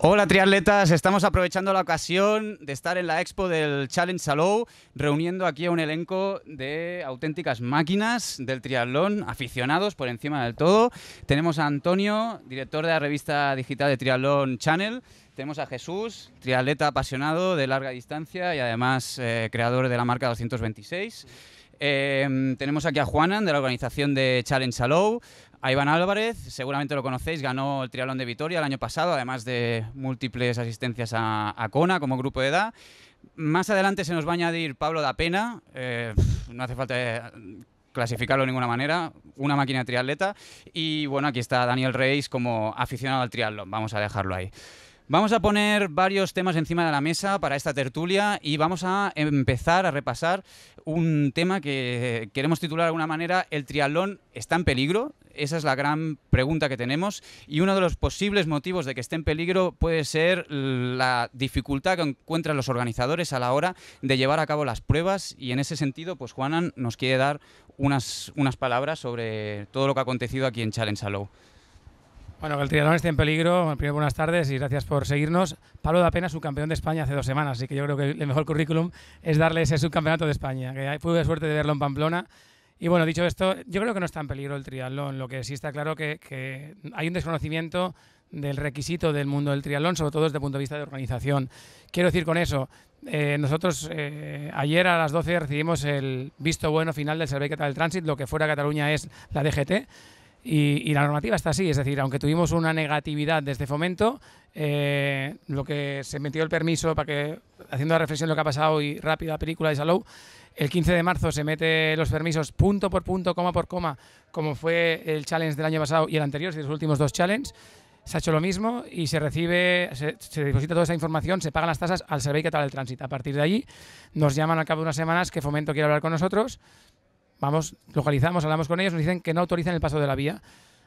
Hola triatletas, estamos aprovechando la ocasión de estar en la expo del Challenge Salou, reuniendo aquí a un elenco de auténticas máquinas del triatlón, aficionados por encima del todo. Tenemos a Antonio, director de la revista digital de Triatlón Channel. Tenemos a Jesús, triatleta apasionado de larga distancia y además eh, creador de la marca 226. Em, tenemos aquí a Juanan de la organización de Challenge Salou, a Iván Álvarez, seguramente lo conocéis, ganó el triatlón de Vitoria el año pasado, además de múltiples asistencias a, Cona como grupo de edad. Más adelante se nos va a añadir Pablo da Pena, eh, no hace falta eh, clasificarlo de ninguna manera, una máquina triatleta. Y bueno, aquí está Daniel Reis como aficionado al triatlón, vamos a dejarlo ahí. Vamos a poner varios temas encima de la mesa para esta tertulia y vamos a empezar a repasar un tema que queremos titular de alguna manera El triatlón está en peligro. Esa es la gran pregunta que tenemos y uno de los posibles motivos de que esté en peligro puede ser la dificultad que encuentran los organizadores a la hora de llevar a cabo las pruebas y en ese sentido pues Juanan nos quiere dar unas, unas palabras sobre todo lo que ha acontecido aquí en Challenge Salou. Bueno, que el triatlón esté en peligro. Primero, buenas tardes y gracias por seguirnos. Pablo da pena, campeón de España hace dos semanas, así que yo creo que el mejor currículum es darle ese subcampeonato de España, que de suerte de verlo en Pamplona. Y bueno, dicho esto, yo creo que no está en peligro el triatlón. Lo que sí está claro que, que hay un desconocimiento del requisito del mundo del triatlón, sobre todo desde el punto de vista de organización. Quiero decir con eso, eh, nosotros eh, ayer a las 12 recibimos el visto bueno final del Servicio del Tránsito, lo que fuera Cataluña es la DGT, y, la normativa está así, es decir, aunque tuvimos una negatividad desde fomento, eh, lo que se metió el permiso para que, haciendo la reflexión de lo que ha pasado hoy rápida película de Salou, el 15 de marzo se mete los permisos punto por punto, coma por coma, como fue el challenge del año pasado y el anterior, y los últimos dos challenges. Se ha hecho lo mismo y se recibe, se, deposita toda esa información, se pagan las tasas al que tal el Tránsito. A partir de allí nos llaman al cabo de unas semanas que Fomento quiere hablar con nosotros vamos, localizamos, hablamos con ellos, nos dicen que no autorizan el paso de la vía.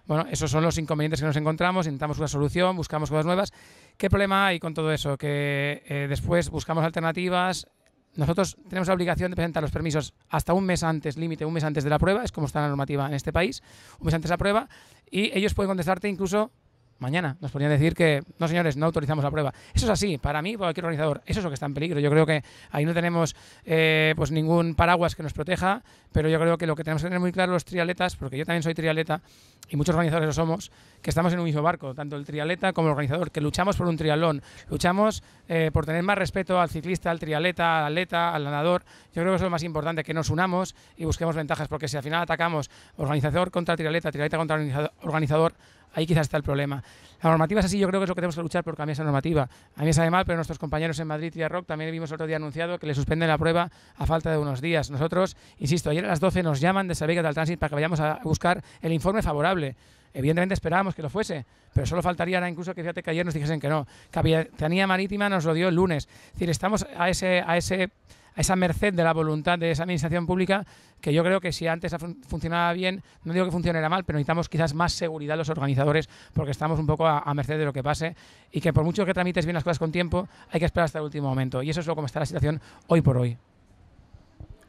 Bueno, esos son los inconvenientes que nos encontramos, intentamos una solución, buscamos cosas nuevas. ¿Qué problema hay con todo eso? Que eh, después buscamos alternativas. Nosotros tenemos la obligación de presentar los permisos hasta un mes antes, límite, un mes antes de la prueba, es como está la normativa en este país, un mes antes de la prueba, y ellos pueden contestarte incluso mañana nos podrían decir que, no señores, no autorizamos la prueba. Eso es así, para mí, para cualquier organizador, eso es lo que está en peligro. Yo creo que ahí no tenemos eh, pues ningún paraguas que nos proteja, pero yo creo que lo que tenemos que tener muy claro los trialetas, porque yo también soy trialeta y muchos organizadores lo somos, que estamos en un mismo barco, tanto el trialeta como el organizador, que luchamos por un trialón, luchamos eh, por tener más respeto al ciclista, al trialeta, al atleta, al nadador. Yo creo que eso es lo más importante, que nos unamos y busquemos ventajas, porque si al final atacamos organizador contra trialeta, trialeta contra organizador, Ahí quizás está el problema. La normativa es así, yo creo que es lo que tenemos que luchar por cambiar esa normativa. A mí me sabe mal, pero nuestros compañeros en Madrid y Rock también vimos otro día anunciado que le suspenden la prueba a falta de unos días. Nosotros, insisto, ayer a las 12 nos llaman de Sabega del Tránsito para que vayamos a buscar el informe favorable. Evidentemente esperábamos que lo fuese, pero solo faltaría ahora incluso que fíjate que ayer nos dijesen que no. Capitanía Marítima nos lo dio el lunes. Es decir, estamos a ese, a ese a esa merced de la voluntad de esa administración pública, que yo creo que si antes funcionaba bien, no digo que funcionara mal, pero necesitamos quizás más seguridad los organizadores, porque estamos un poco a, merced de lo que pase, y que por mucho que tramites bien las cosas con tiempo, hay que esperar hasta el último momento. Y eso es lo como está la situación hoy por hoy.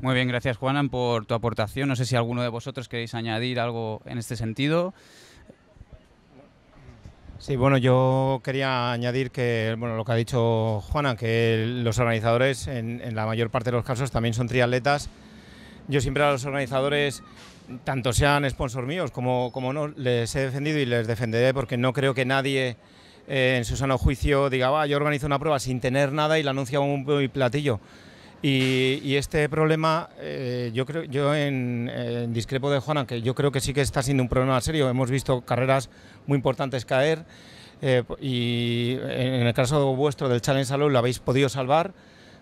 Muy bien, gracias Juanan por tu aportación. No sé si alguno de vosotros queréis añadir algo en este sentido. Sí, bueno, yo quería añadir que, bueno, lo que ha dicho Juana, que los organizadores en, la mayor parte de los casos también son triatletas. Yo siempre a los organizadores, tanto sean sponsors míos como, como no, les he defendido y les defenderé porque no creo que nadie eh, en su sano juicio diga, va, yo organizo una prueba sin tener nada y la anuncio un platillo. Y, este problema, eh, yo creo, yo en, discrepo de Juana, que yo creo que sí que está siendo un problema serio. Hemos visto carreras muy importantes caer eh, y en el caso vuestro del Challenge Salón lo habéis podido salvar,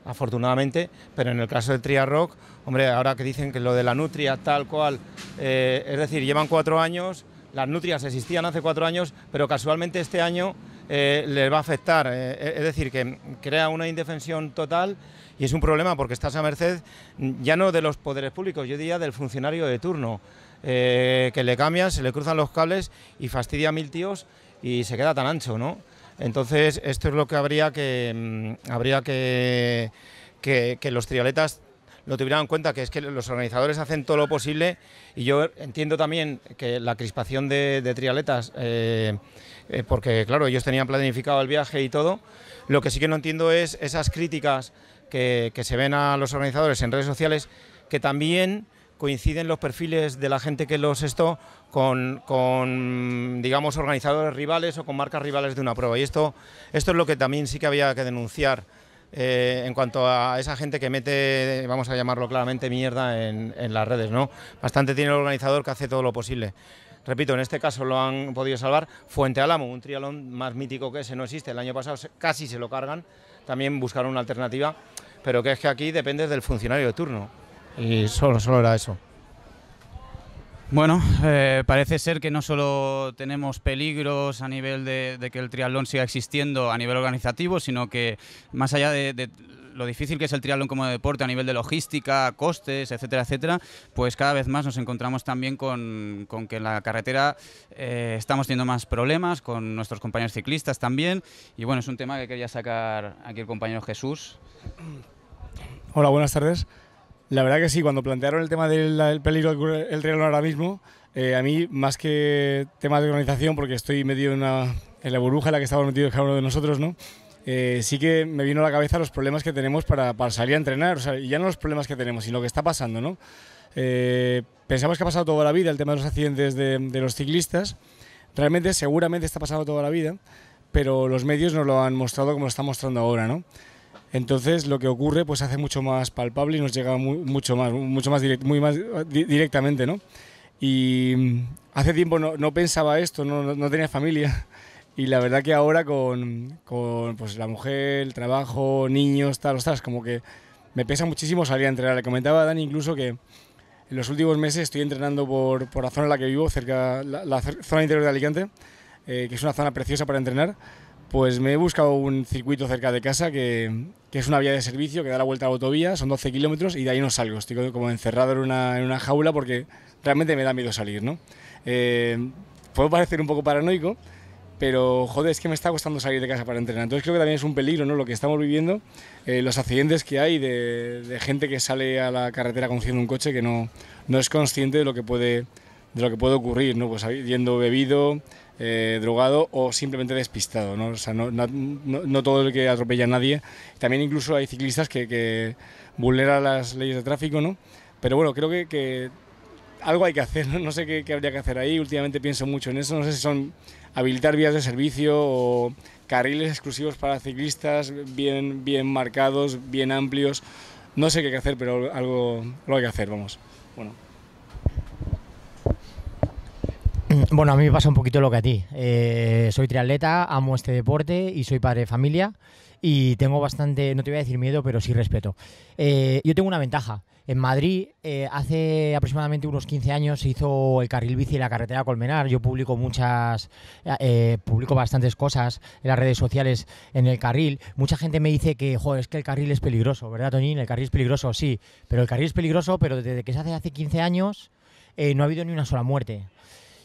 afortunadamente, pero en el caso del Tria Rock, hombre, ahora que dicen que lo de la nutria tal cual, eh, es decir, llevan cuatro años, las nutrias existían hace cuatro años, pero casualmente este año eh, les va a afectar. Eh, eh, es decir, que crea una indefensión total y es un problema porque estás a merced mm, ya no de los poderes públicos, yo diría del funcionario de turno, que le cambian, se le cruzan los cables y fastidia a mil tíos y se queda tan ancho, ¿no? Entonces, esto es lo que habría que, mm, habría que, que, que los trioletas lo tuvieran en cuenta, que es que los organizadores hacen todo lo posible y yo entiendo también que la crispación de, trialetas, eh, eh, porque claro, ellos tenían planificado el viaje y todo, lo que sí que no entiendo es esas críticas que, se ven a los organizadores en redes sociales, que también coinciden los perfiles de la gente que los esto con, digamos organizadores rivales o con marcas rivales de una prueba y esto esto es lo que también sí que había que denunciar eh, en cuanto a esa gente que mete, vamos a llamarlo claramente, mierda en, las redes. ¿no? Bastante tiene el organizador que hace todo lo posible repito, en este caso lo han podido salvar. Fuente Alamo, un trialón más mítico que ese no existe. El año pasado casi se lo cargan, también buscaron una alternativa, pero que es que aquí depende del funcionario de turno. Y solo, solo era eso. Bueno, eh, parece ser que no solo tenemos peligros a nivel de, que el triatlón siga existiendo a nivel organizativo, sino que más allá de, lo difícil que es el triatlón como deporte a nivel de logística, costes, etcétera, etcétera, pues cada vez más nos encontramos también con, que en la carretera eh, estamos teniendo más problemas, con nuestros compañeros ciclistas también. Y bueno, es un tema que quería sacar aquí el compañero Jesús. Hola, buenas tardes. La verdad que sí, cuando plantearon el tema del, peligro del triatlón ahora mismo, eh, a mí, más que tema de organización, porque estoy medio en, la burbuja en la que estamos metidos cada uno de nosotros, ¿no? Eh, sí que me vino a la cabeza los problemas que tenemos para, salir a entrenar, o sea, y ya no los problemas que tenemos, sino lo que está pasando, ¿no? Eh, pensamos que ha pasado toda la vida el tema de los accidentes de, los ciclistas, realmente seguramente está pasando toda la vida, pero los medios nos lo han mostrado como lo está mostrando ahora, ¿no? Entonces lo que ocurre pues hace mucho más palpable y nos llega mucho más, mucho más, directamente, ¿no? Y mm, hace tiempo no, pensaba esto, no, tenía familia. Y la verdad que ahora con, pues, la mujer, el trabajo, niños, tal, como que me pesa muchísimo salir a entrenar. Le comentaba a Dani incluso que en los últimos meses estoy entrenando por, la zona en la que vivo, cerca de la zona interior de Alicante, eh, que es una zona preciosa para entrenar pues me he buscado un circuito cerca de casa que, es una vía de servicio que da la vuelta a la autovía, son 12 kilómetros y de ahí no salgo. Estoy como encerrado en una, jaula porque realmente me da miedo salir, ¿no? Eh, puedo parecer un poco paranoico, pero joder, es que me está costando salir de casa para entrenar. Entonces creo que también es un peligro, ¿no? Lo que estamos viviendo, eh, los accidentes que hay de, gente que sale a la carretera conduciendo un coche que no, no es consciente de lo que puede, de lo que puede ocurrir, ¿no? Pues yendo bebido, eh, drogado o simplemente despistado. ¿no? O sea, todo el que atropella a nadie. También incluso hay ciclistas que, vulneran las leyes de tráfico, Pero bueno, creo que, algo hay que hacer. No sé qué, habría que hacer ahí. Últimamente pienso mucho en eso. No sé si son habilitar vías de servicio o carriles exclusivos para ciclistas, bien, bien marcados, bien amplios. No sé qué hacer, pero algo, lo hay que hacer, vamos. Bueno. Bueno, a mí me pasa un poquito lo que a ti. Eh, soy triatleta, amo este deporte y soy padre de familia y tengo bastante, no te voy a decir miedo, pero sí respeto. Eh, yo tengo una ventaja. En Madrid, eh, hace aproximadamente unos 15 años, se hizo el carril bici y la carretera Colmenar. Yo publico muchas, publico bastantes cosas en las redes sociales en el carril. Mucha gente me dice que, joder, es que el carril es peligroso, ¿verdad, Toñín? El carril es peligroso, sí. Pero el carril es peligroso, pero desde que se hace hace 15 años no ha habido ni una sola muerte.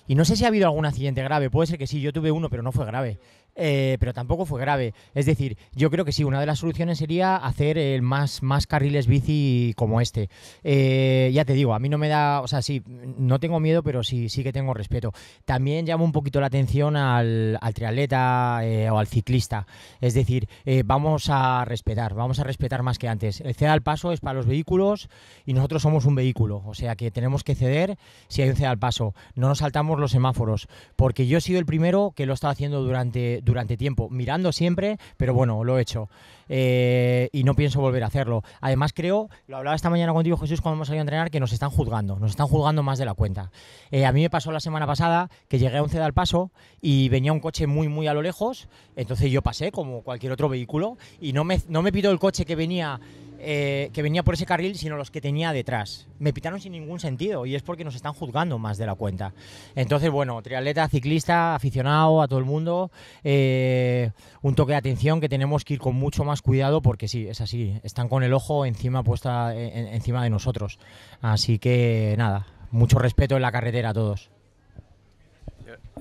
Y no sé si ha habido algún accidente grave. Puede ser que sí, yo tuve uno, pero no fue grave. Eh, pero tampoco fue grave. Es decir, yo creo que sí, una de las soluciones sería hacer el eh, más, más carriles bici como este. Eh, ya te digo, a mí no me da, o sea, sí, no tengo miedo, pero sí, sí que tengo respeto. También llamo un poquito la atención al, triatleta o al ciclista. Es decir, vamos a respetar, vamos a respetar más que antes. El ceda al paso es para los vehículos y nosotros somos un vehículo, o sea que tenemos que ceder si hay un ceda al paso. No nos saltamos los semáforos, porque yo he sido el primero que lo estaba estado haciendo durante durante tiempo, mirando siempre, pero bueno, lo he hecho. Eh, y no pienso volver a hacerlo. Además, creo, lo hablaba esta mañana contigo, Jesús, cuando hemos salido a entrenar, que nos están juzgando, nos están juzgando más de la cuenta. Eh, a mí me pasó la semana pasada que llegué a un al paso y venía un coche muy, muy a lo lejos, entonces yo pasé como cualquier otro vehículo y no me, no me pitó el coche que venía. Eh, que venía por ese carril, sino los que tenía detrás. Me pitaron sin ningún sentido y es porque nos están juzgando más de la cuenta. Entonces, bueno, triatleta, ciclista, aficionado, a todo el mundo, un toque de atención que tenemos que ir con mucho más cuidado porque sí, es así, están con el ojo encima puesta eh, encima de nosotros. Así que nada, mucho respeto en la carretera a todos.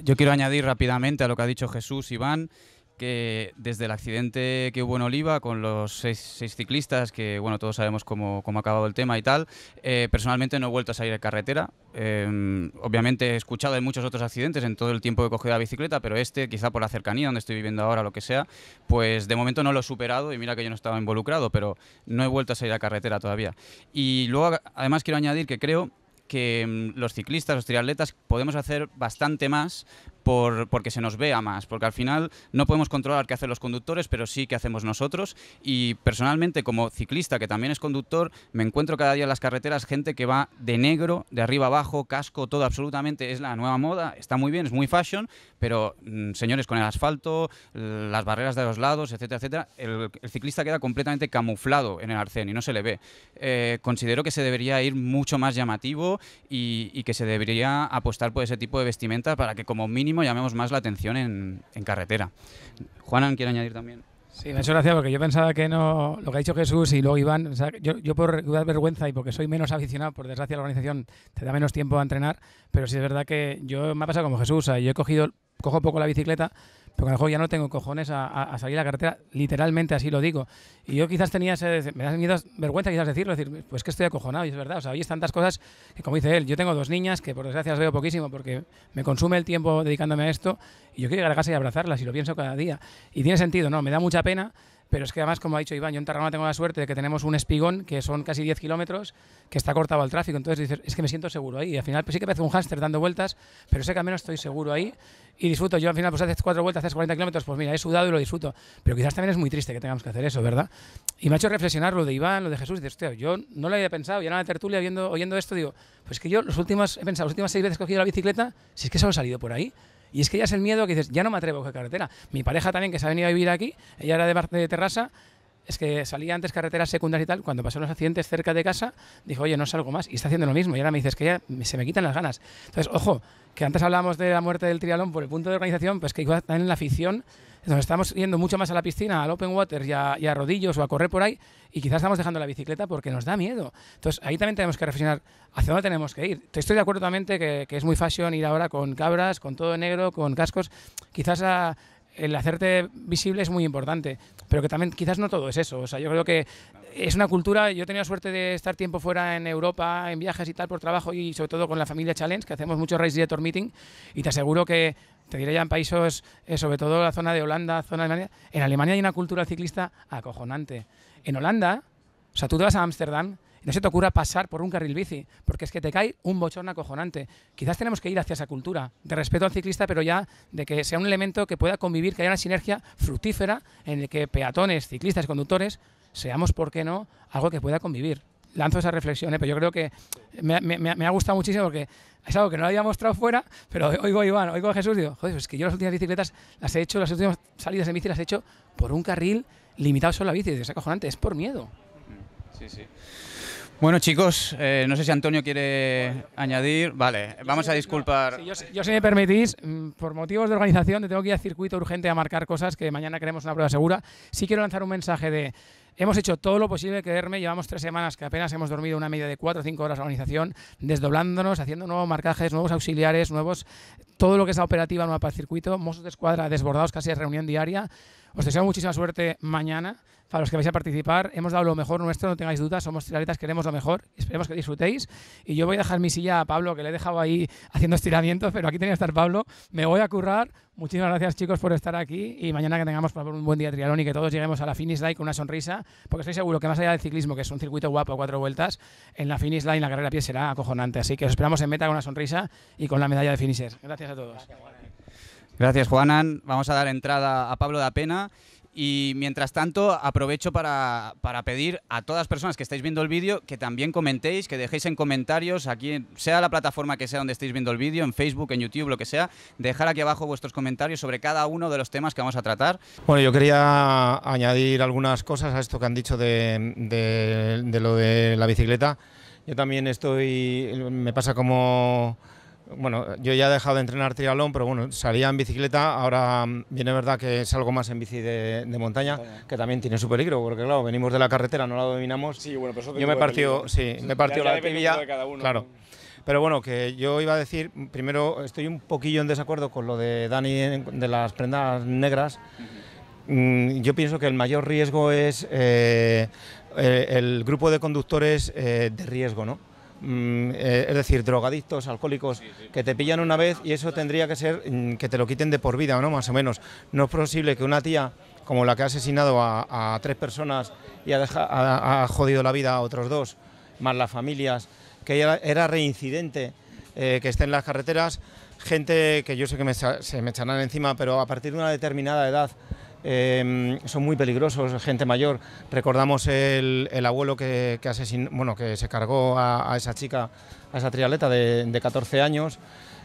Yo quiero añadir rápidamente a lo que ha dicho Jesús, Iván que desde el accidente que hubo en Oliva con los seis, ciclistas, que bueno, todos sabemos cómo, ha acabado el tema y tal, eh, personalmente no he vuelto a salir de carretera. Em, obviamente he escuchado de muchos otros accidentes en todo el tiempo que he cogido la bicicleta, pero este, quizá por la cercanía donde estoy viviendo ahora, lo que sea, pues de momento no lo he superado y mira que yo no estaba involucrado, pero no he vuelto a salir a carretera todavía. Y luego, además, quiero añadir que creo que em, los ciclistas, los triatletas, podemos hacer bastante más por, porque se nos vea más, porque al final no podemos controlar qué hacen los conductores, pero sí qué hacemos nosotros. Y personalmente, como ciclista, que también es conductor, me encuentro cada día en las carreteras gente que va de negro, de arriba abajo, casco, todo absolutamente, es la nueva moda, está muy bien, es muy fashion, pero mm, señores, con el asfalto, las barreras de los lados, etcétera, etcétera, el, ciclista queda completamente camuflado en el arcén y no se le ve. Eh, considero que se debería ir mucho más llamativo y que se debería apostar por ese tipo de vestimenta para que como mínimo llamemos más la atención en, carretera. Juanan, quiere añadir también. Sí, me ha porque yo pensaba que no, lo que ha dicho Jesús y luego Iván, yo, yo, por vergüenza y porque soy menos aficionado, por desgracia la organización te da menos tiempo a entrenar, pero sí es verdad que yo me ha pasado como Jesús, yo he cogido cojo poco la bicicleta, pero a lo mejor ya no tengo cojones a, salir a la carretera, literalmente así lo digo. Y yo quizás tenía ese, me da vergüenza quizás decirlo, decir, pues que estoy acojonado, y es verdad, o sea, hoy tantas cosas que como dice él, yo tengo dos niñas que por desgracia las veo poquísimo porque me consume el tiempo dedicándome a esto y yo quiero llegar a casa y abrazarlas y lo pienso cada día. Y tiene sentido, no, me da mucha pena, pero es que además, como ha dicho Iván, yo en Tarragona tengo la suerte de que tenemos un espigón que son casi 10 kilómetros, que está cortado al tráfico. Entonces dices, es que me siento seguro ahí. Y al final, pues sí que me hace un hámster dando vueltas, pero sé que al menos estoy seguro ahí y disfruto. Yo al final, pues haces cuatro vueltas, haces 40 kilómetros, pues mira, he sudado y lo disfruto. Pero quizás también es muy triste que tengamos que hacer eso, ¿verdad? Y me ha hecho reflexionar lo de Iván, lo de Jesús. Y dices, hostia, yo no lo había pensado. Y ahora en la tertulia, oyendo esto, digo, pues que yo los últimos, he pensado, las últimas seis veces que he cogido la bicicleta, si es que se he salido por ahí. Y es que ya es el miedo que dices, ya no me atrevo a coger carretera. Mi pareja también, que se ha venido a vivir aquí, ella era de, parte de Terrassa, es que salía antes carreteras secundarias y tal, cuando pasaron los accidentes cerca de casa, dijo, oye, no salgo más, y está haciendo lo mismo, y ahora me dices que ya se me quitan las ganas. Entonces, ojo, que antes hablábamos de la muerte del trialón por el punto de organización, pues que igual también la afición nos estamos yendo mucho más a la piscina, al open water y a, rodillos o a correr por ahí y quizás estamos dejando la bicicleta porque nos da miedo. Entonces ahí también tenemos que reflexionar hacia dónde tenemos que ir. Estoy de acuerdo también que es muy fashion ir ahora con cabras, con todo negro, con cascos. Quizás a, ah, el hacerte visible es muy importante, pero que también quizás no todo es eso. O sea, yo creo que es una cultura, yo he tenido suerte de estar tiempo fuera en Europa, en viajes y tal, por trabajo y sobre todo con la familia Challenge, que hacemos mucho Race Director Meeting, y te aseguro que, te diré ya en países, eh, sobre todo la zona de Holanda, zona de Alemania, en Alemania hay una cultura ciclista acojonante. En Holanda, o sea, tú te vas a Ámsterdam no se te ocurra pasar por un carril bici, porque es que te cae un bochón acojonante. Quizás tenemos que ir hacia esa cultura de respeto al ciclista, pero ya de que sea un elemento que pueda convivir, que haya una sinergia fructífera en el que peatones, ciclistas, y conductores, seamos, ¿por qué no?, algo que pueda convivir lanzo esa reflexión, ¿eh? pero yo creo que me, ha gustado muchísimo porque es algo que no lo había mostrado fuera, pero oigo a Iván, oigo a Jesús, digo, joder, pues es que yo las últimas bicicletas las he hecho, las últimas salidas de bici las he hecho por un carril limitado solo a bici, es acojonante, es por miedo. Mm, sí, sí. Bueno chicos, eh, no sé si Antonio quiere añadir. Vale, vamos a disculpar. yo, si me permitís, mm, por motivos de organización, te tengo que ir a circuito urgente a marcar cosas que mañana queremos una prueba segura. Sí quiero lanzar un mensaje de... Hemos hecho todo lo posible, quererme llevamos tres semanas que apenas hemos dormido una media de cuatro o cinco horas de organización, desdoblándonos, haciendo nuevos marcajes, nuevos auxiliares, nuevos, todo lo que es la operativa nueva para el circuito, mozos de escuadra desbordados casi de reunión diaria. Os deseo muchísima suerte mañana. Para los que vais a participar, hemos dado lo mejor nuestro, no tengáis dudas, somos tiraletas, queremos lo mejor, esperemos que disfrutéis. Y yo voy a dejar mi silla a Pablo, que le he dejado ahí haciendo estiramientos, pero aquí tenía que estar Pablo. Me voy a currar. Muchísimas gracias, chicos, por estar aquí. Y mañana que tengamos un buen día de triatlón y que todos lleguemos a la finish line con una sonrisa, porque estoy seguro que más allá del ciclismo, que es un circuito guapo, a cuatro vueltas, en la finish line la carrera a pie será acojonante. Así que os esperamos en meta con una sonrisa y con la medalla de finisher. Gracias a todos. Gracias, Juanan. Vamos a dar entrada a Pablo da Pena. Y mientras tanto, aprovecho para, pedir a todas las personas que estáis viendo el vídeo que también comentéis, que dejéis en comentarios, aquí, sea la plataforma que sea donde estéis viendo el vídeo, en Facebook, en YouTube, lo que sea, dejar aquí abajo vuestros comentarios sobre cada uno de los temas que vamos a tratar. Bueno, yo quería añadir algunas cosas a esto que han dicho de lo de la bicicleta. Yo también estoy, me pasa como bueno, yo ya he dejado de entrenar triatlón, pero bueno, salía en bicicleta, ahora mm, viene verdad que salgo más en bici de, montaña, que también tiene su peligro, porque claro, venimos de la carretera, no la dominamos. Sí, bueno, pero eso Yo me partió, sí, sí, me partió la tibia. Claro. Pero bueno, que yo iba a decir, primero estoy un poquillo en desacuerdo con lo de Dani de las prendas negras. Mm, yo pienso que el mayor riesgo es eh, el, grupo de conductores eh, de riesgo, ¿no? Mm, eh, es decir, drogadictos, alcohólicos, que te pillan una vez y eso tendría que ser mm, que te lo quiten de por vida, ¿no? Más o menos. No es posible que una tía como la que ha asesinado a, tres personas y ha, jodido la vida a otros dos, más las familias, que era reincidente, eh, que esté en las carreteras, gente que yo sé que se me echarán encima, pero a partir de una determinada edad Em, son muy peligrosos, gente mayor. Recordamos el, abuelo que, asesinó, bueno, que se cargó a, esa chica, a esa trialeta de, 14 años.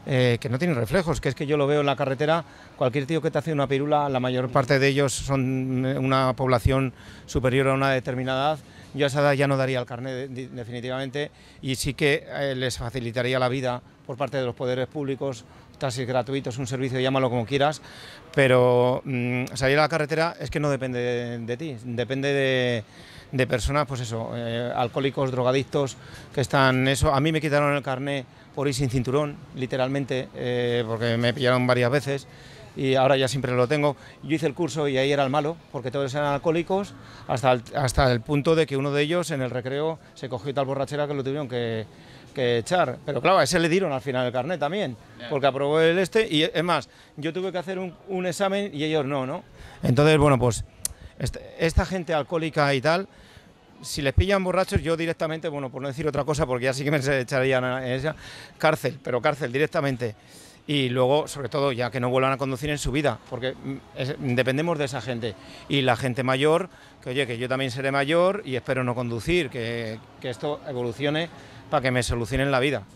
Eh, que no tiene reflejos, que es que yo lo veo en la carretera, cualquier tío que te hace una pirula, la mayor parte de ellos son eh, una población superior a una determinada edad yo a esa edad ya no daría el carnet definitivamente y sí que eh, les facilitaría la vida por parte de los poderes públicos, taxis gratuitos, un servicio, llámalo como quieras, pero mm, salir a la carretera es que no depende de, ti, depende de, personas, pues eso, eh, alcohólicos, drogadictos, que están eso. A mí me quitaron el carnet por ir sin cinturón, literalmente, eh, porque me pillaron varias veces y ahora ya siempre lo tengo. Yo hice el curso y ahí era el malo, porque todos eran alcohólicos, hasta el, hasta el punto de que uno de ellos en el recreo se cogió tal borrachera que lo tuvieron que, que echar. Pero claro, a ese le dieron al final el carnet también, porque aprobó el este y es más, yo tuve que hacer un, examen y ellos no, ¿no? Entonces, bueno, pues este, esta, gente alcohólica y tal, si les pillan borrachos, yo directamente, bueno, por no decir otra cosa, porque ya sí que me echarían ...en esa, cárcel, pero cárcel directamente y luego, sobre todo, ya que no vuelvan a conducir en su vida, porque mm, dependemos de esa gente. Y la gente mayor, que oye, que yo también seré mayor y espero no conducir, que, que esto evolucione para que me solucionen la vida.